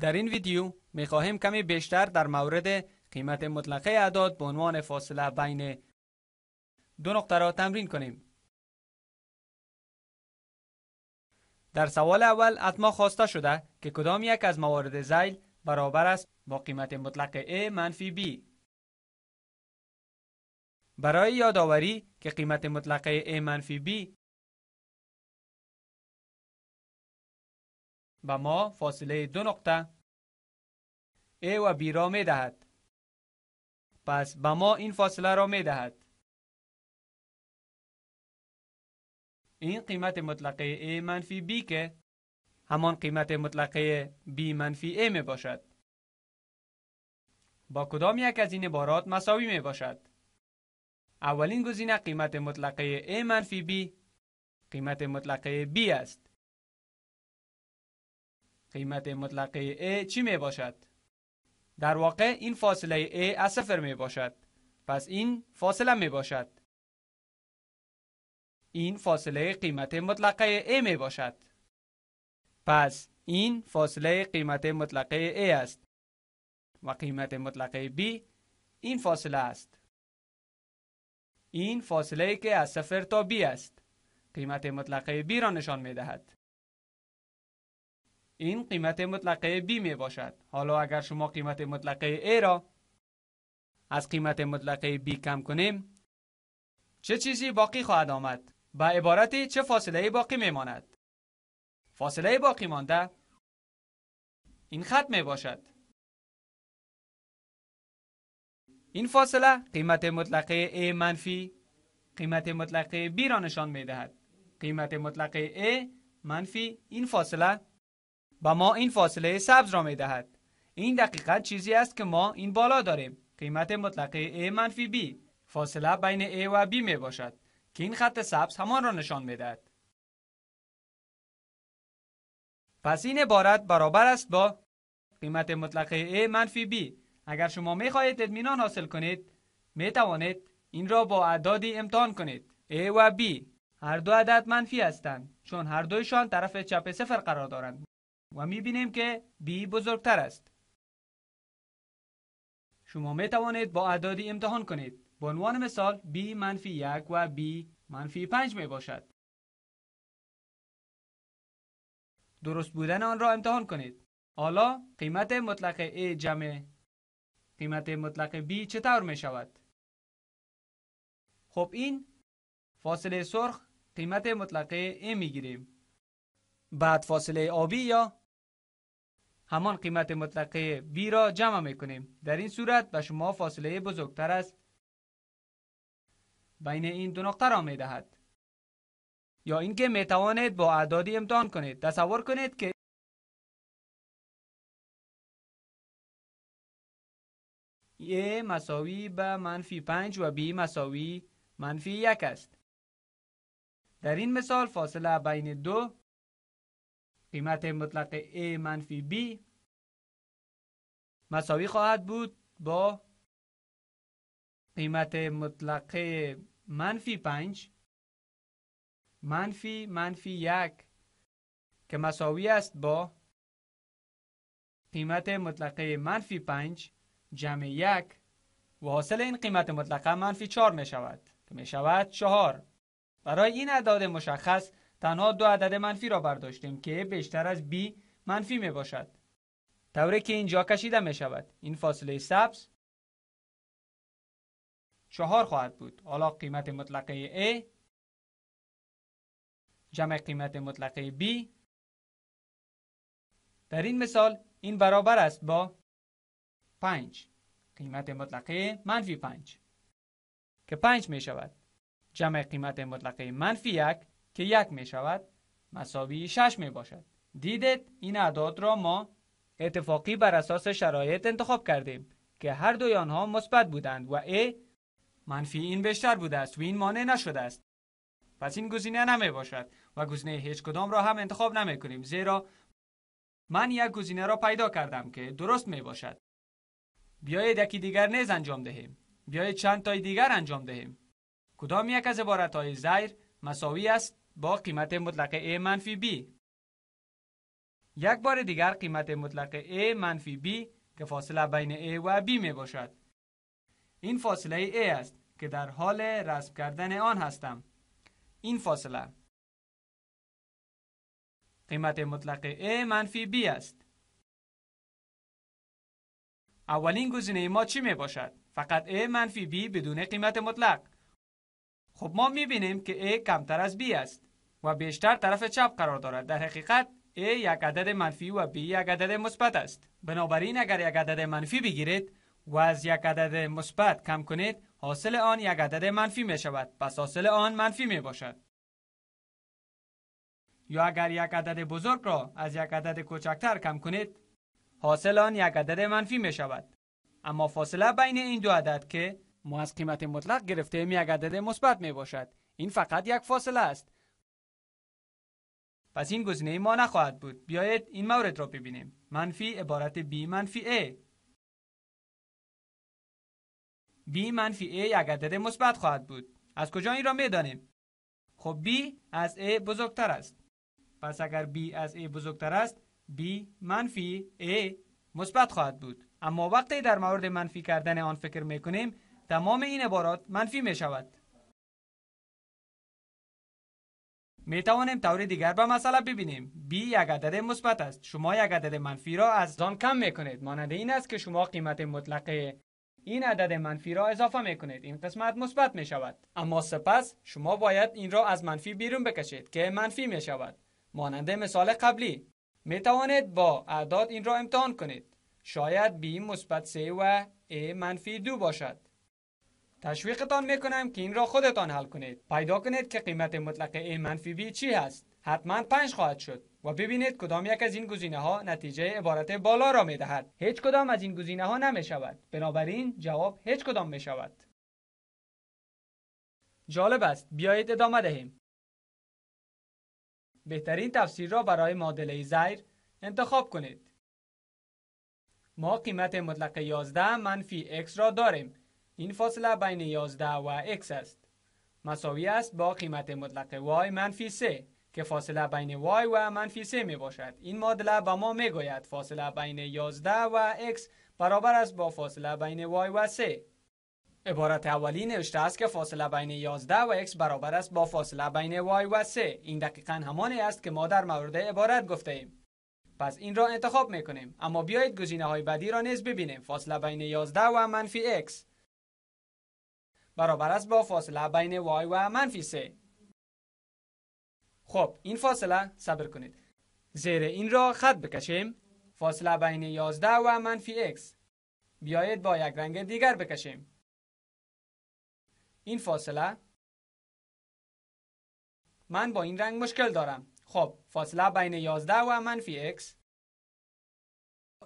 در این ویدیو میخواهیم کمی بیشتر در مورد قیمت مطلقه اعداد به عنوان فاصله بین دو نقطه را تمرین کنیم. در سوال اول اتما خواسته شده که کدام یک از موارد زیل برابر است با قیمت مطلق A منفی B. برای یادآوری که قیمت مطلق A منفی B به ما فاصله دو نقطه A و B را می دهد. پس به ما این فاصله را می دهد. این قیمت مطلقه A منفی B که همان قیمت مطلقه B منفی A می باشد. با کدام یک از این عبارات مساوی می باشد؟ اولین گزینه قیمت مطلقه A منفی B قیمت مطلقه B است. قیمت مطلقه A چی می باشد؟ در واقع این فاصله A از صفر می باشد. پس این فاصله می باشد. این فاصله قیمت مطلقه A می باشد. پس این فاصله قیمت مطلقه A است و قیمت مطلقه B این فاصله است. این فاصله که از صفر تا B است. قیمت مطلقه B را نشان می دهد. این قیمت مطلقه B می باشد حالا اگر شما قیمت مطلقه A را از قیمت مطلقه B کم کنیم چه چیزی باقی خواهد آمد؟ به عبارتی چه فاصله باقی می ماند؟ فاصله باقی مانده این خط می باشد این فاصله قیمت مطلقه A منفی قیمت مطلقه B را نشان می دهد قیمت مطلقه A منفی این فاصله و ما این فاصله سبز را می دهد. این دقیقا چیزی است که ما این بالا داریم. قیمت مطلقه A منفی B فاصله بین A و B می باشد که این خط سبز همان را نشان می دهد. پس این عبارت برابر است با قیمت مطلقه A منفی B اگر شما می خواهید اطمینان حاصل کنید می توانید این را با اعدادی امتحان کنید A و B هر دو عدد منفی هستند چون هر دویشان طرف چپ صفر قرار دارند و بینیم که B بزرگتر است. شما می توانید با اعدادی امتحان کنید. به عنوان مثال B منفی یک و B منفی پنج می باشد. درست بودن آن را امتحان کنید. حالا قیمت مطلق A جمع قیمت مطلق B چطور می شود؟ خب این فاصله سرخ قیمت مطلق A می گیریم. بعد فاصله آبی یا همان قیمت مطلقه B را جمع می کنیم. در این صورت به شما فاصله بزرگتر است بین این دو نقطه را می دهد. یا اینکه می توانید با اعدادی امتحان کنید. تصور کنید که A مساوی به منفی 5 و B مساوی منفی یک است. در این مثال فاصله بین دو قیمت مطلق A منفی B مساوی خواهد بود با قیمت مطلق منفی 5 منفی منفی یک که مساوی است با قیمت مطلق منفی 5 جمع یک و حاصل این قیمت مطلقه منفی 4 می شود که می شود 4 برای این اعداد مشخص تنها دو عدد منفی را برداشتیم که بیشتر از بی منفی می باشد. طوری که اینجا کشیده می شود. این فاصله سبز چهار خواهد بود. حالا قیمت مطلقه A جمع قیمت مطلقه B در این مثال این برابر است با 5 قیمت مطلقه منفی 5 که 5 می شود. جمع قیمت مطلقه منفی یک که یک می شود مساوی 6 می باشد دیدید این اعداد را ما اتفاقی بر اساس شرایط انتخاب کردیم که هر دوی آنها مثبت بودند و ای منفی این بیشتر بوده است و این مانع نشده است پس این گزینه نمی باشد و گزینه هیچ کدام را هم انتخاب نمی کنیم زیرا من یک گزینه را پیدا کردم که درست می باشد بیایید یکی دیگر نیز انجام دهیم بیایید چند تای دیگر انجام دهیم کدام یک از عبارت های زیر مساوی است با قیمت مطلق A منفی B یک بار دیگر قیمت مطلق A منفی B که فاصله بین A و B می باشد این فاصله A است که در حال رسم کردن آن هستم این فاصله قیمت مطلق A منفی B است اولین گزینه ما چی می باشد؟ فقط A منفی B بدون قیمت مطلق خب ما میبینیم که A کمتر از B است و بیشتر طرف چپ قرار دارد در حقیقت A یک عدد منفی و B یک عدد مثبت است بنابراین اگر یک عدد منفی بگیرید و از یک عدد مثبت کم کنید حاصل آن یک عدد منفی می شود پس حاصل آن منفی می باشد یا اگر یک عدد بزرگ را از یک عدد کوچکتر کم کنید حاصل آن یک عدد منفی می شود اما فاصله بین این دو عدد که ما از قیمت مطلق گرفته یک عدد مثبت می باشد این فقط یک فاصله است پس این گزینه ما نخواهد بود بیایید این مورد را ببینیم منفی عبارت b منفی a b منفی a یک عدد مثبت خواهد بود از کجا این را میدانیم خب b از a بزرگتر است پس اگر b از a بزرگتر است b منفی a مثبت خواهد بود اما وقتی در مورد منفی کردن آن فکر می تمام این عبارات منفی می شود می توانیم طور دیگر به مسئله ببینیم b یک عدد مثبت است شما یک عدد منفی را از آن کم می کنید مانند این است که شما قیمت مطلق این عدد منفی را اضافه می کنید این قسمت مثبت می شود اما سپس شما باید این را از منفی بیرون بکشید که منفی می شود مانند مثال قبلی می توانید با اعداد این را امتحان کنید شاید b مثبت 3 و a منفی 2 باشد تشویقتان میکنم که این را خودتان حل کنید پیدا کنید که قیمت مطلق A منفی B چی هست حتما پنج خواهد شد و ببینید کدام یک از این گزینه ها نتیجه عبارت بالا را می دهد هیچ کدام از این گزینه ها نمی شود بنابراین جواب هیچ کدام می شود جالب است بیایید ادامه دهیم بهترین تفسیر را برای معادله زیر انتخاب کنید ما قیمت مطلق 11 منفی x را داریم این فاصله بین 11 و x است. مساوی است با قیمت مطلق y منفی 3 که فاصله بین y و منفی 3 می باشد. این معادله به ما می گوید فاصله بین 11 و x برابر است با فاصله بین y و 3. عبارت اولی نوشته است که فاصله بین 11 و x برابر است با فاصله بین y و 3. این دقیقا همانی است که ما در مورد عبارت گفته ایم. پس این را انتخاب میکنیم اما بیایید گزینه های بعدی را نیز ببینیم. فاصله بین 11 و منفی x. برابر است با فاصله بین وای و منفی 3 خب این فاصله صبر کنید زیر این را خط بکشیم فاصله بین 11 و منفی x بیایید با یک رنگ دیگر بکشیم این فاصله من با این رنگ مشکل دارم خب فاصله بین 11 و منفی x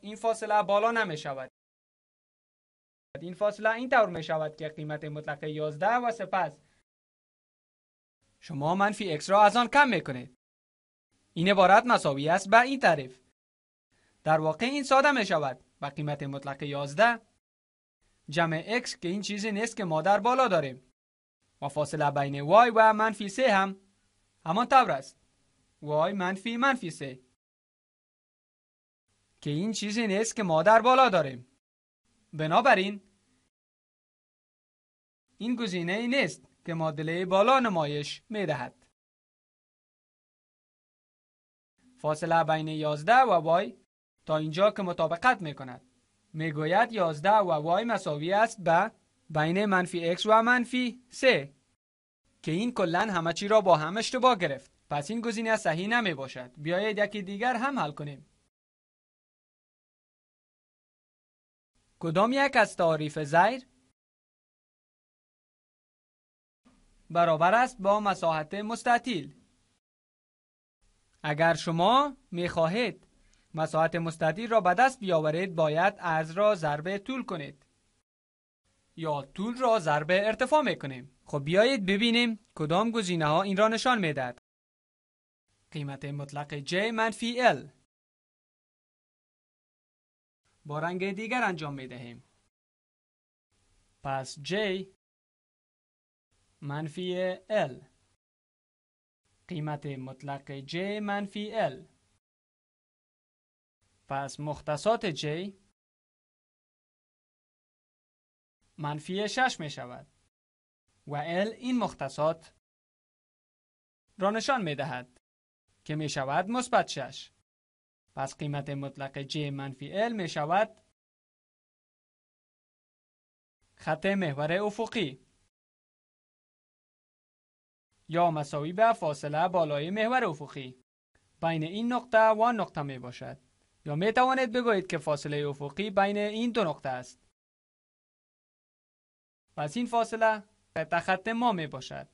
این فاصله بالا نمی شود این فاصله این طور می شود که قیمت مطلق 11 و سپس شما منفی x را از آن کم می کنید. این عبارت مساوی است به این طریف. در واقع این ساده می شود و قیمت مطلق 11 جمع x که این چیزی نیست که ما در بالا داریم و فاصله بین y و منفی 3 هم همان طور است. y منفی منفی 3 که این چیزی نیست که ما در بالا داریم. بنابراین این گزینه ای نیست که معادله بالا نمایش می دهد. فاصله بین 11 و وای تا اینجا که مطابقت می کند. می گوید 11 و وای مساوی است به بین منفی x و منفی 3 که این کلا همه چی را با هم اشتباه گرفت. پس این گزینه صحیح نمی باشد. بیایید یکی دیگر هم حل کنیم. کدام یک از تعاریف زیر برابر است با مساحت مستطیل اگر شما می خواهید مساحت مستطیل را به دست بیاورید باید عرض را ضرب طول کنید یا طول را ضرب ارتفاع می کنیم خب بیایید ببینیم کدام گزینه ها این را نشان می قیمت مطلق J منفی L با رنگ دیگر انجام می دهیم. پس J منفی L قیمت مطلق J منفی L پس مختصات J منفی 6 می شود و L این مختصات را نشان می دهد که می شود مثبت 6 پس قیمت مطلق ج منفی L می شود خط محور افقی یا مساوی به فاصله بالای محور افقی بین این نقطه و آن نقطه می باشد یا می توانید بگویید که فاصله افقی بین این دو نقطه است پس این فاصله قطع خط ما می باشد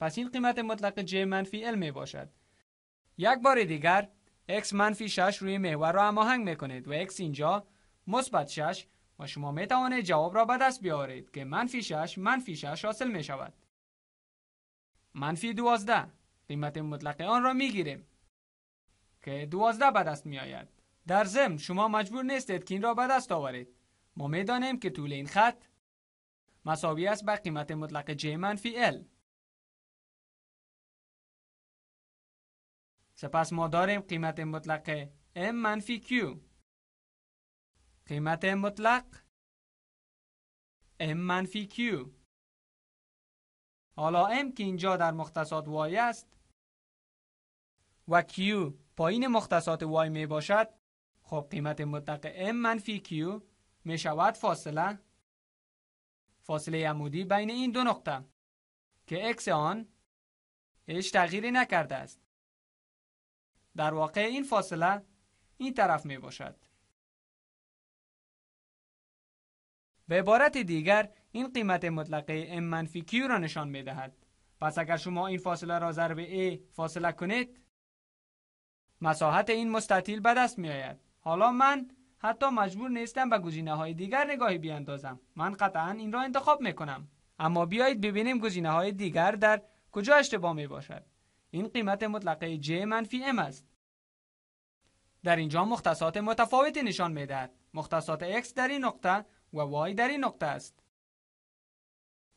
پس این قیمت مطلق ج منفی L می باشد یک بار دیگر x منفی 6 روی محور را هماهنگ میکنید و x اینجا مثبت 6 و شما میتوانید جواب را به دست بیارید که منفی 6 منفی 6 حاصل میشود شود. منفی 12 قیمت مطلق آن را میگیریم که 12 به دست می آید. در ضمن شما مجبور نیستید که این را به دست آورید. ما میدانیم که طول این خط مساوی است به قیمت مطلق j منفی L. سپس ما داریم قیمت مطلق m منفی q قیمت مطلق m منفی q حالا m که اینجا در مختصات y است و q پایین مختصات y می باشد خب قیمت مطلق m منفی q می شود فاصله فاصله عمودی بین این دو نقطه که x آن هیچ تغییری نکرده است در واقع این فاصله این طرف می باشد. به عبارت دیگر این قیمت مطلقه ام منفی کیو را نشان می دهد. پس اگر شما این فاصله را ضرب A فاصله کنید مساحت این مستطیل به دست می آید. حالا من حتی مجبور نیستم به گزینه های دیگر نگاهی بیاندازم. من قطعا این را انتخاب می کنم. اما بیایید ببینیم گزینه های دیگر در کجا اشتباه می باشد. این قیمت مطلقه ج منفی ام است. در اینجا مختصات متفاوتی نشان میدهد. مختصات x در این نقطه و y در این نقطه است.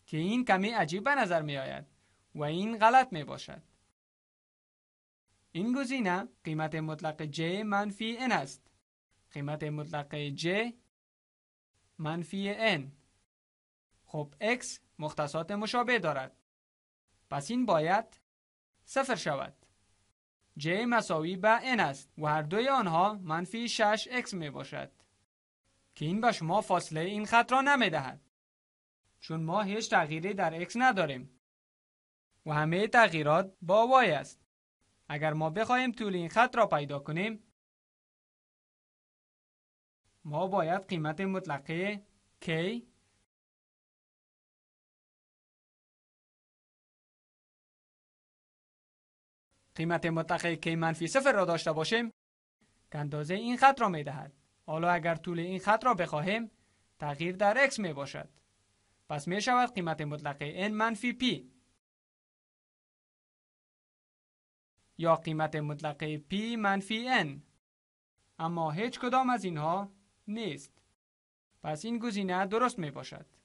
که این کمی عجیب به نظر می آید و این غلط می باشد. این گزینه قیمت مطلق j منفی n است. قیمت مطلق j منفی n. خب x مختصات مشابه دارد. پس این باید صفر شود j مساوی به n است و هر دوی آنها منفی 6x می باشد که این به شما فاصله این خط را نمی دهد چون ما هیچ تغییری در x نداریم و همه تغییرات با y است اگر ما بخواهیم طول این خط را پیدا کنیم ما باید قیمت مطلقه k قیمت مطلق که منفی صفر را داشته باشیم که اندازه این خط را می دهد. حالا اگر طول این خط را بخواهیم تغییر در x می باشد. پس می شود قیمت مطلق n منفی p یا قیمت مطلق p منفی n اما هیچ کدام از اینها نیست. پس این گزینه درست می باشد.